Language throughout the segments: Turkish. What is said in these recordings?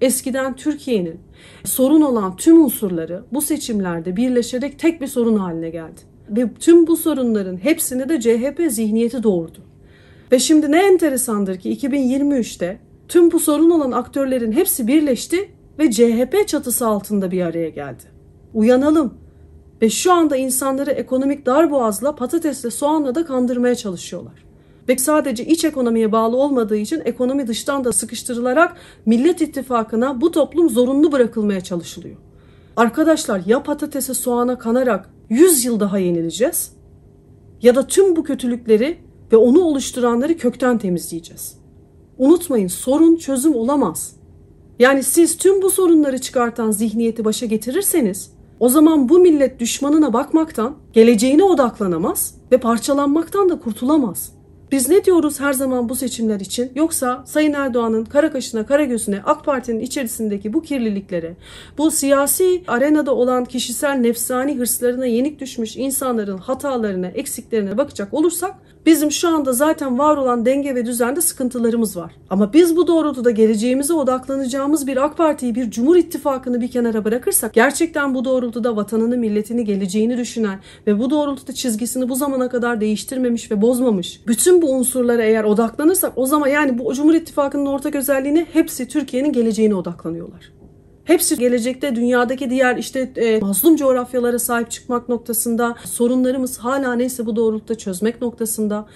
Eskiden Türkiye'nin sorun olan tüm unsurları bu seçimlerde birleşerek tek bir sorun haline geldi. Ve tüm bu sorunların hepsini de CHP zihniyeti doğurdu. Ve şimdi ne enteresandır ki 2023'te tüm bu sorun olan aktörlerin hepsi birleşti ve CHP çatısı altında bir araya geldi. Uyanalım. Ve şu anda insanları ekonomik darboğazla patatesle soğanla da kandırmaya çalışıyorlar ve sadece iç ekonomiye bağlı olmadığı için ekonomi dıştan da sıkıştırılarak Millet İttifakı'na bu toplum zorunlu bırakılmaya çalışılıyor. Arkadaşlar ya patatese soğana kanarak 100 yıl daha yenileceğiz ya da tüm bu kötülükleri ve onu oluşturanları kökten temizleyeceğiz. Unutmayın sorun çözüm olamaz. Yani siz tüm bu sorunları çıkartan zihniyeti başa getirirseniz o zaman bu millet düşmanına bakmaktan, geleceğine odaklanamaz ve parçalanmaktan da kurtulamaz. Biz ne diyoruz her zaman bu seçimler için? Yoksa Sayın Erdoğan'ın kara kaşına kara gözüne AK Parti'nin içerisindeki bu kirliliklere, bu siyasi arenada olan kişisel nefsani hırslarına yenik düşmüş insanların hatalarına, eksiklerine bakacak olursak bizim şu anda zaten var olan denge ve düzende sıkıntılarımız var. Ama biz bu doğrultuda geleceğimize odaklanacağımız bir AK Parti'yi, bir Cumhur İttifakı'nı bir kenara bırakırsak gerçekten bu doğrultuda vatanını, milletini, geleceğini düşünen ve bu doğrultuda çizgisini bu zamana kadar değiştirmemiş ve bozmamış bütün bu unsurlara eğer odaklanırsak o zaman yani bu Cumhur İttifakı'nın ortak özelliğine hepsi Türkiye'nin geleceğine odaklanıyorlar. Hepsi gelecekte dünyadaki diğer işte e, mazlum coğrafyalara sahip çıkmak noktasında sorunlarımız hala neyse bu doğrultuda çözmek noktasında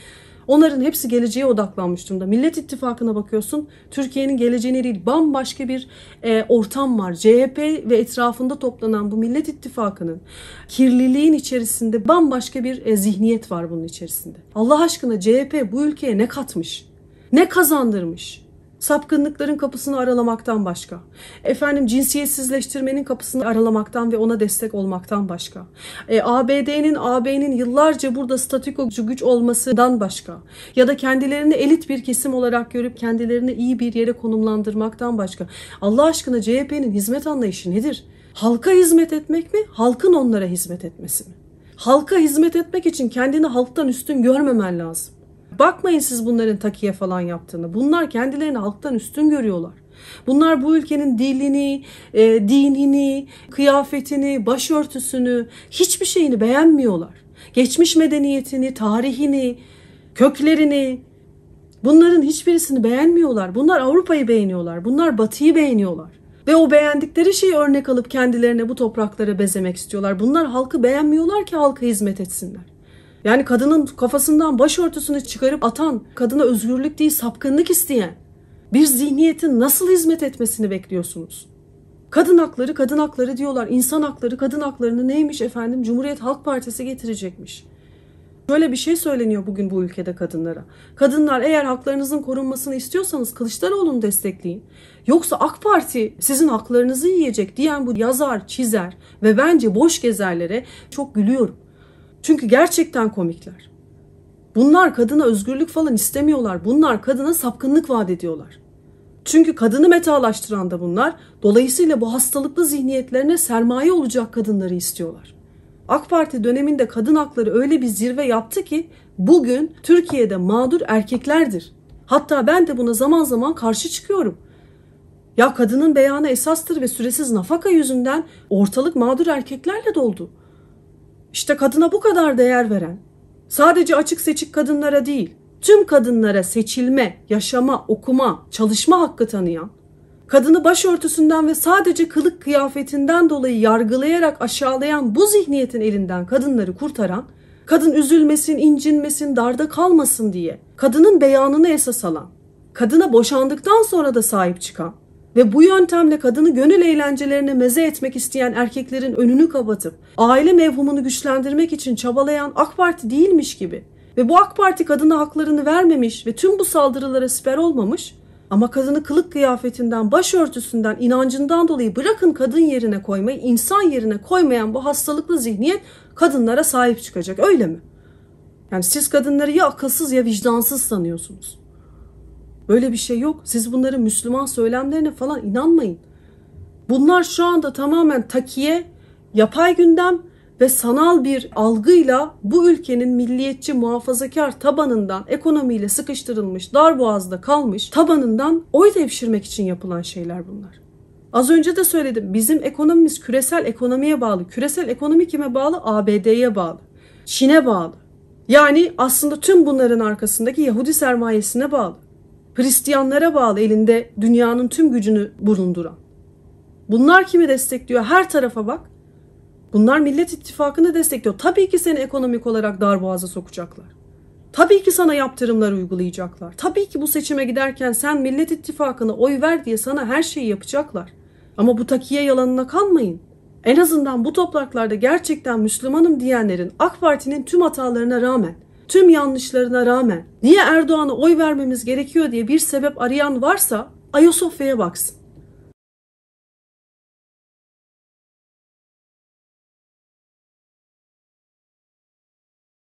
Onların hepsi geleceğe odaklanmış durumda. Millet İttifakı'na bakıyorsun. Türkiye'nin geleceğine değil bambaşka bir e, ortam var. CHP ve etrafında toplanan bu Millet İttifakı'nın kirliliğin içerisinde bambaşka bir e, zihniyet var bunun içerisinde. Allah aşkına CHP bu ülkeye ne katmış? Ne kazandırmış? sapkınlıkların kapısını aralamaktan başka. Efendim cinsiyetsizleştirmenin kapısını aralamaktan ve ona destek olmaktan başka. E, ABD'nin AB'nin yıllarca burada statikocu güç olmasından başka. Ya da kendilerini elit bir kesim olarak görüp kendilerini iyi bir yere konumlandırmaktan başka. Allah aşkına CHP'nin hizmet anlayışı nedir? Halka hizmet etmek mi? Halkın onlara hizmet etmesi mi? Halka hizmet etmek için kendini halktan üstün görmemen lazım. Bakmayın siz bunların takiye falan yaptığını. Bunlar kendilerini halktan üstün görüyorlar. Bunlar bu ülkenin dilini, e, dinini, kıyafetini, başörtüsünü, hiçbir şeyini beğenmiyorlar. Geçmiş medeniyetini, tarihini, köklerini, bunların hiçbirisini beğenmiyorlar. Bunlar Avrupa'yı beğeniyorlar, bunlar Batı'yı beğeniyorlar. Ve o beğendikleri şeyi örnek alıp kendilerine bu topraklara bezemek istiyorlar. Bunlar halkı beğenmiyorlar ki halka hizmet etsinler. Yani kadının kafasından başörtüsünü çıkarıp atan, kadına özgürlük değil sapkınlık isteyen bir zihniyetin nasıl hizmet etmesini bekliyorsunuz? Kadın hakları, kadın hakları diyorlar. İnsan hakları, kadın haklarını neymiş efendim? Cumhuriyet Halk Partisi getirecekmiş. Şöyle bir şey söyleniyor bugün bu ülkede kadınlara. Kadınlar eğer haklarınızın korunmasını istiyorsanız Kılıçdaroğlu'nu destekleyin. Yoksa AK Parti sizin haklarınızı yiyecek diyen bu yazar, çizer ve bence boş gezerlere çok gülüyorum. Çünkü gerçekten komikler. Bunlar kadına özgürlük falan istemiyorlar. Bunlar kadına sapkınlık vaat ediyorlar. Çünkü kadını metalaştıran da bunlar. Dolayısıyla bu hastalıklı zihniyetlerine sermaye olacak kadınları istiyorlar. AK Parti döneminde kadın hakları öyle bir zirve yaptı ki bugün Türkiye'de mağdur erkeklerdir. Hatta ben de buna zaman zaman karşı çıkıyorum. Ya kadının beyanı esastır ve süresiz nafaka yüzünden ortalık mağdur erkeklerle doldu. İşte kadına bu kadar değer veren, sadece açık seçik kadınlara değil, tüm kadınlara seçilme, yaşama, okuma, çalışma hakkı tanıyan, kadını başörtüsünden ve sadece kılık kıyafetinden dolayı yargılayarak aşağılayan bu zihniyetin elinden kadınları kurtaran, kadın üzülmesin, incinmesin, darda kalmasın diye kadının beyanını esas alan, kadına boşandıktan sonra da sahip çıkan, ve bu yöntemle kadını gönül eğlencelerine meze etmek isteyen erkeklerin önünü kapatıp aile mevhumunu güçlendirmek için çabalayan AK Parti değilmiş gibi ve bu AK Parti kadına haklarını vermemiş ve tüm bu saldırılara siper olmamış ama kadını kılık kıyafetinden, başörtüsünden, inancından dolayı bırakın kadın yerine koymayı, insan yerine koymayan bu hastalıklı zihniyet kadınlara sahip çıkacak öyle mi? Yani siz kadınları ya akılsız ya vicdansız sanıyorsunuz. Böyle bir şey yok. Siz bunların Müslüman söylemlerine falan inanmayın. Bunlar şu anda tamamen takiye, yapay gündem ve sanal bir algıyla bu ülkenin milliyetçi muhafazakar tabanından ekonomiyle sıkıştırılmış, dar boğazda kalmış tabanından oy devşirmek için yapılan şeyler bunlar. Az önce de söyledim bizim ekonomimiz küresel ekonomiye bağlı. Küresel ekonomi kime bağlı? ABD'ye bağlı. Çin'e bağlı. Yani aslında tüm bunların arkasındaki Yahudi sermayesine bağlı. Hristiyanlara bağlı elinde dünyanın tüm gücünü bulunduran. Bunlar kimi destekliyor? Her tarafa bak. Bunlar Millet İttifakı'nı destekliyor. Tabii ki seni ekonomik olarak darboğaza sokacaklar. Tabii ki sana yaptırımlar uygulayacaklar. Tabii ki bu seçime giderken sen Millet İttifakı'na oy ver diye sana her şeyi yapacaklar. Ama bu takiye yalanına kanmayın. En azından bu topraklarda gerçekten Müslümanım diyenlerin AK Parti'nin tüm hatalarına rağmen tüm yanlışlarına rağmen niye Erdoğan'a oy vermemiz gerekiyor diye bir sebep arayan varsa Ayasofya'ya baksın.